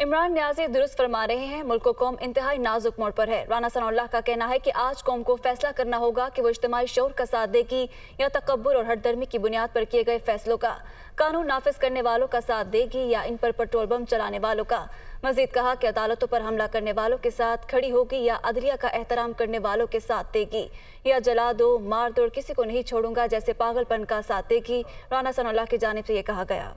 इमरान न्याजी दुरुस्त फरमा रहे हैं मुल्क कौम इंतहाई नाजुक मोड़ पर है राना सनौल्ला का कहना है कि आज कौम को फैसला करना होगा कि वो इज्तमाही शोर का साथ देगी या तकबर और हटदर्मी की बुनियाद पर किए गए फैसलों का कानून नाफिज करने वालों का साथ देगी या इन पर पेट्रोल बम चलाने वालों का मजीद कहा कि अदालतों पर हमला करने वालों के साथ खड़ी होगी या अदलिया का एहतराम करने वालों के साथ देगी या जला दो मार दो किसी को नहीं छोड़ूंगा जैसे पागलपन का साथ देगी राना सनौल्ला की जानब से यह कहा गया